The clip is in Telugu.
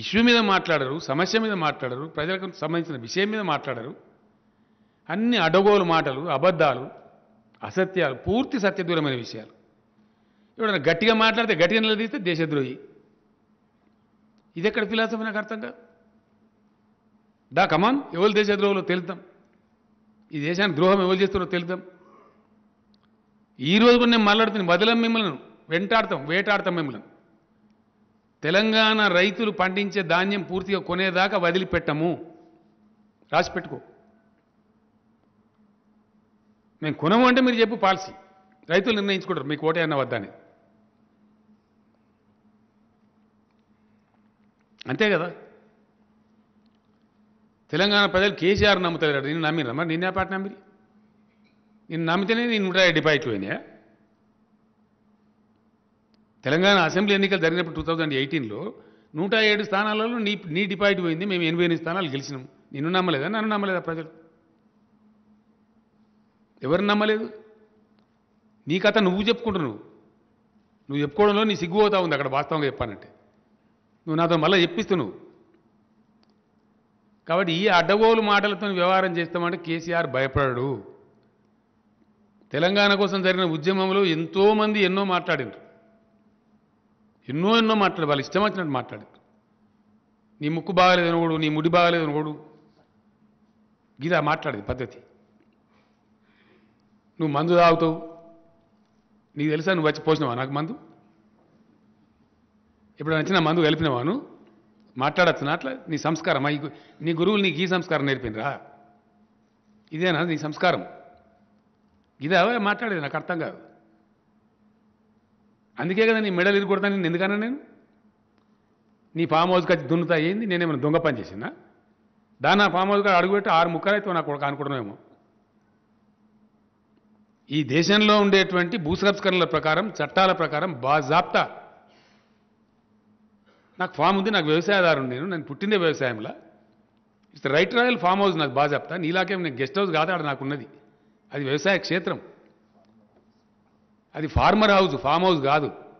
ఇష్యూ మీద మాట్లాడరు సమస్య మీద మాట్లాడరు ప్రజలకు సంబంధించిన విషయం మీద మాట్లాడరు అన్ని అడగోలు మాటలు అబద్ధాలు అసత్యాలు పూర్తి సత్యదూరమైన విషయాలు ఎవడన్నా గట్టిగా మాట్లాడితే గట్టిగా నిలదీస్తే దేశద్రోహి ఇది ఎక్కడ ఫిలాసఫీ నాకు అర్థం కాదు డా కమాన్ ఎవరు దేశద్రోహులో తెలుద్దాం ఈ దేశానికి ద్రోహం ఎవరు చేస్తున్నారో తెలుద్దాం ఈ రోజు నేను మాట్లాడుతున్న బదులం మిమ్మల్ని వెంటాడతాం వేటాడతాం మిమ్మల్ని తెలంగాణ రైతులు పండించే ధాన్యం పూర్తిగా కొనేదాకా వదిలిపెట్టము రాసి పెట్టుకో మేము కొనము అంటే మీరు చెప్పు పాలసీ రైతులు నిర్ణయించుకుంటారు మీకు ఓటే అన్న వద్దని అంతే కదా తెలంగాణ ప్రజలు కేసీఆర్ నమ్ముతారు నిన్ను నమ్మిరా మరి నిన్నే పాటి నమ్మిరి నిన్ను నమ్మితేనే నేను నూట డిపాజిట్లు అయినాయా తెలంగాణ అసెంబ్లీ ఎన్నికలు జరిగినప్పుడు టూ థౌజండ్ ఎయిటీన్లో నూట ఏడు స్థానాలలో నీ నీ డిపాయిట్ పోయింది మేము ఎనభై ఎనిమిది స్థానాలు గెలిచినాం నిన్ను నమ్మలేదా నన్ను నమ్మలేదా ప్రజలు ఎవరు నమ్మలేదు నీ కథ నువ్వు చెప్పుకుంటున్నావు నువ్వు చెప్పుకోవడంలో నీ సిగ్గు ఉంది అక్కడ వాస్తవంగా చెప్పానంటే నువ్వు నాతో మళ్ళీ చెప్పిస్తున్నావు కాబట్టి ఈ అడ్డగోలు మాటలతో వ్యవహారం చేస్తామంటే కేసీఆర్ భయపడాడు తెలంగాణ కోసం జరిగిన ఉద్యమంలో ఎంతోమంది ఎన్నో మాట్లాడినారు ఎన్నో ఎన్నో మాట్లాడు వాళ్ళు ఇష్టం వచ్చినట్టు మాట్లాడు నీ ముక్కు అనుకోడు నీ ముడి అనుకోడు గీత మాట్లాడేది పద్ధతి నువ్వు మందు తాగుతావు నీకు తెలుసా నువ్వు వచ్చి పోసినావా నాకు మందు ఎప్పుడు నచ్చిన మందు కలిపినవాను మాట్లాడచ్చు అట్లా నీ సంస్కారం నీ గురువులు నీకు ఈ సంస్కారం నేర్పినరా ఇదేనా నీ సంస్కారం ఇదే మాట్లాడేది నాకు అర్థం కాదు అందుకే కదా నీ మెడలు ఇరుగొడతాను నేను ఎందుకన్నా నేను నీ ఫామ్ హౌస్కి వచ్చి దున్నుతా ఏంది నేనేమైనా దొంగ పని చేసిందా దాని నా ఫామ్ హౌస్గా అడుగుపెట్టి ఆరు ముక్కలు అయితే నాకు అనుకుంటున్నామేమో ఈ దేశంలో ఉండేటువంటి భూసంస్కరణల ప్రకారం చట్టాల ప్రకారం బాజాప్తా నాకు ఫామ్ ఉంది నాకు వ్యవసాయదారుడు నేను నేను పుట్టిందే వ్యవసాయంలో it's right royal farm house నాకు బాజాప్తా నీలాకేం నేను గెస్ట్ హౌస్ కాదాడు నాకున్నది అది వ్యవసాయ క్షేత్రం అది ఫార్మర్ హౌస్ ఫామ్ హౌస్ కాదు